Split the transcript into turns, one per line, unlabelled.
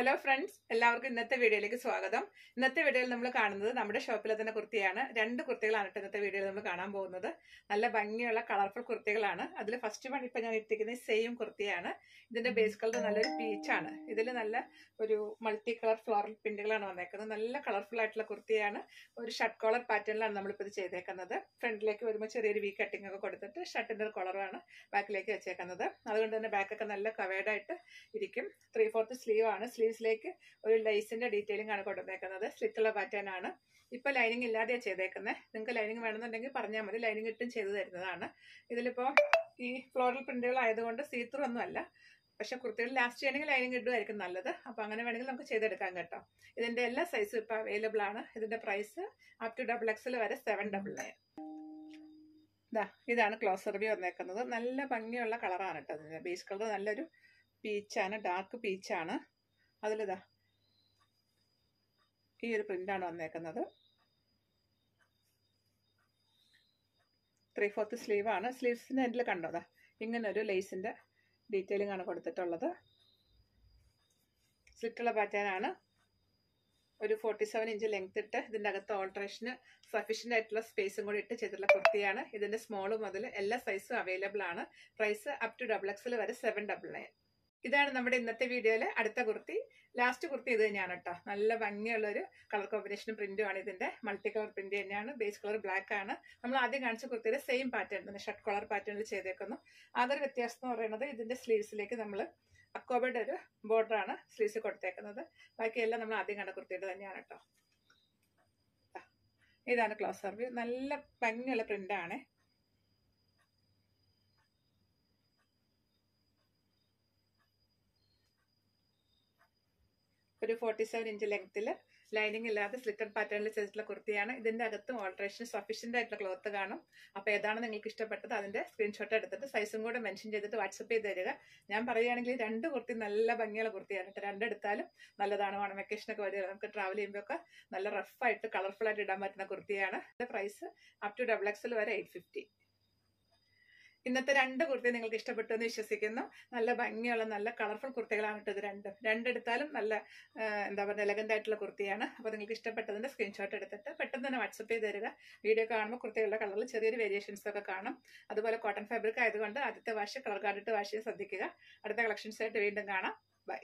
hello friends എല്ലാവർക്കും ഇന്നത്തെ വീഡിയോയിലേക്ക് സ്വാഗതം ഇന്നത്തെ വീഡിയോയിൽ നമ്മൾ കാണുന്നത് നമ്മുടെ ഷോപ്പിലെ തന്നെ കുർത്തിയാണ് രണ്ട് കുർത്തികളാണ് ഇന്നത്തെ വീഡിയോയിൽ നമ്മൾ കാണാൻ പോകുന്നത് നല്ല ഭംഗിയുള്ള കളർഫുൾ കുർത്തികളാണ് അതിൽ ഫസ്റ്റ് വൺ ഇപ്പം ഞാൻ ഇട്ടിരിക്കുന്നത് സെയിം കുർത്തിയാണ് ഇതിൻ്റെ ബേസ് കളർ നല്ലൊരു പീച്ചാണ് ഇതിൽ നല്ല ഒരു മൾട്ടി കളർ ഫ്ലോറൽ പ്രിൻറ്റുകളാണ് വന്നേക്കുന്നത് നല്ല കളർഫുൾ ആയിട്ടുള്ള കുർത്തിയാണ് ഒരു ഷർട്ട് കോളർ പാറ്റേണിലാണ് നമ്മളിപ്പോൾ ഇത് ചെയ്തേക്കുന്നത് ഫ്രണ്ടിലേക്ക് വരുമ്പോൾ ചെറിയൊരു വീ കട്ടിംഗ് ഒക്കെ കൊടുത്തിട്ട് ഷർട്ടിൻ്റെ ഒരു കളറാണ് ബാക്കിലേക്ക് വെച്ചേക്കുന്നത് അതുകൊണ്ട് തന്നെ ബാക്കൊക്കെ നല്ല കവേഡായിട്ട് ഇരിക്കും ത്രീ ഫോർത്ത് സ്ലീവാണ് സ്ലീവ് സ്ലീവ്സിലേക്ക് ഒരു ലൈസിന്റെ ഡീറ്റെയിലും ആണ് കൊണ്ടുവന്നേക്കുന്നത് സ്ലിക്കുള്ള പാറ്റേൺ ആണ് ഇപ്പൊ ലൈനിങ് ഇല്ലാതെയാണ് ചെയ്തേക്കുന്നത് നിങ്ങൾക്ക് ലൈനിങ് വേണമെന്നുണ്ടെങ്കിൽ പറഞ്ഞാൽ മതി ലൈനിങ് ഇട്ടും ചെയ്തു തരുന്നതാണ് ഇതിലിപ്പോ ഈ ഫ്ലോറൽ പ്രിന്റുകൾ ആയതുകൊണ്ട് സീത്രു ഒന്നുമല്ല പക്ഷെ കുർത്തികൾ ലാസ്റ്റ് ചെയ്യണമെങ്കിൽ ലൈനിങ് ഇടുമായിരിക്കും നല്ലത് അപ്പൊ അങ്ങനെ വേണമെങ്കിൽ നമുക്ക് ചെയ്തെടുക്കാം കേട്ടോ ഇതിന്റെ എല്ലാ സൈസും ഇപ്പൊ അവൈലബിൾ ആണ് ഇതിന്റെ പ്രൈസ് അപ് ടു ഡബിൾ എക്സിൽ വരെ സെവൻ ഡബിൾ നയൻ ഇതാ ഇതാണ് ക്ലോസർ വ്യൂ വന്നേക്കുന്നത് നല്ല ഭംഗിയുള്ള കളറാണ് കേട്ടോ ബേസ് കളർ നല്ലൊരു പീച്ചാണ് ഡാർക്ക് പീച്ചാണ് അതിലിതാ ഈ ഒരു പ്രിൻ്റാണ് വന്നേക്കുന്നത് ത്രീ ഫോർത്ത് സ്ലീവാണ് സ്ലീവ്സിൻ്റെ എൻഡിൽ കണ്ടോ കണ്ടതാ ഇങ്ങനൊരു ലേസിൻ്റെ ഡീറ്റെയിലിങ്ങാണ് കൊടുത്തിട്ടുള്ളത് സ്ലിറ്റുള്ള പാറ്റേനാണ് ഒരു ഫോർട്ടി സെവൻ ഇഞ്ച് ലെങ്ത് ഇട്ട് ഇതിൻ്റെ അകത്ത് ഓൾട്രേഷന് സഫീഷ്യൻ്റ് ആയിട്ടുള്ള സ്പേസും കൂടി ഇട്ട് ചെയ്തിട്ടുള്ള കുർത്തിയാണ് ഇതിൻ്റെ സ്മോൾ മുതൽ എല്ലാ സൈസും അവൈലബിൾ ആണ് price up to double XL വരെ സെവൻ ഡബിൾ നയൻ ഇതാണ് നമ്മുടെ ഇന്നത്തെ വീഡിയോയിലെ അടുത്ത കുർത്തി ലാസ്റ്റ് കുർത്തി ഇത് തന്നെയാണ് കേട്ടോ നല്ല ഭംഗിയുള്ള ഒരു കളർ കോമ്പിനേഷൻ പ്രിന്റുമാണ് ഇതിന്റെ മൾട്ടി കളർ പ്രിന്റ് തന്നെയാണ് ബേസ് കളർ ബ്ലാക്ക് ആണ് നമ്മൾ ആദ്യം കാണിച്ച കുർത്തിയുടെ സെയിം പാറ്റേൺ തന്നെ ഷർട്ട് കളർ പാറ്റേണിൽ ചെയ്തേക്കുന്നു അതൊരു വ്യത്യാസം എന്ന് പറയുന്നത് ഇതിന്റെ സ്ലീവ്സിലേക്ക് നമ്മൾ അക്കോബയുടെ ഒരു ബോർഡർ ആണ് സ്ലീവ്സ് കൊടുത്തേക്കുന്നത് ബാക്കിയെല്ലാം നമ്മൾ ആദ്യം കണ്ട കുർത്തിയുടെ തന്നെയാണ് കേട്ടോ ഇതാണ് ക്ലോസ് സർവ്യൂ നല്ല ഭംഗിയുള്ള പ്രിന്റാണ് ഒരു ഫോർട്ടി സെവൻ ഇഞ്ച് ലെങ്ത്തിൽ ലൈനിങ് ഇല്ലാതെ സ്ലിറ്റർ പാറ്റേണിൽ ചെയ്തിട്ടുള്ള കുർത്തിയാണ് ഇതിൻ്റെ അകത്തും ഓൾട്രേഷൻ സഫീഷ്യൻ്റ് ആയിട്ടുള്ള ക്ലോത്ത് കാണും അപ്പോൾ ഏതാണ് നിങ്ങൾക്ക് ഇഷ്ടപ്പെട്ടത് അതിൻ്റെ സ്ക്രീൻഷോട്ട് എടുത്തിട്ട് സൈസും കൂടെ മെൻഷൻ ചെയ്തിട്ട് വാട്സപ്പ് ചെയ്ത് തരിക ഞാൻ പറയുകയാണെങ്കിൽ രണ്ട് കുർത്തി നല്ല ഭംഗിയുള്ള കുർത്തിയാണ് കേട്ടോ രണ്ടെടുത്താലും നല്ലതാണ് ഓണം വെക്കേഷനൊക്കെ വരിക നമുക്ക് ട്രാവൽ ഒക്കെ നല്ല റഫായിട്ട് ആയിട്ട് ഇടാൻ പറ്റുന്ന കുർത്തിയാണ് price up to double XL വരെ എയ്റ്റ് ഫിഫ്റ്റി ഇന്നത്തെ രണ്ട് കുർത്തി നിങ്ങൾക്ക് ഇഷ്ടപ്പെട്ടു എന്ന് വിശ്വസിക്കുന്നു നല്ല ഭംഗിയുള്ള നല്ല കളർഫുൾ കുർത്തികളാണ് കേട്ടോ രണ്ട് രണ്ടും രണ്ടെടുത്താലും നല്ല എന്താ പറയുക എലഗൻ്റ് ആയിട്ടുള്ള കുർത്തിയാണ് അപ്പോൾ നിങ്ങൾക്ക് ഇഷ്ടപ്പെട്ടതിൻ്റെ സ്ക്രീൻഷോട്ട് എടുത്തിട്ട് പെട്ടെന്ന് തന്നെ വാട്സപ്പ് ചെയ്ത് തരിക വീഡിയോ കാണുമ്പോൾ കുർത്തികളുടെ കളറിൽ ചെറിയൊരു വേരിയേഷൻസ് ഒക്കെ കാണും അതുപോലെ കോട്ടൺ ഫാബ്രിക് ആയതുകൊണ്ട് ആദ്യത്തെ വാഷ് കളർ കാർഡിട്ട് വാഷ് ശ്രദ്ധിക്കുക അടുത്ത കളക്ഷൻസ് ആയിട്ട് വീണ്ടും കാണാം ബൈ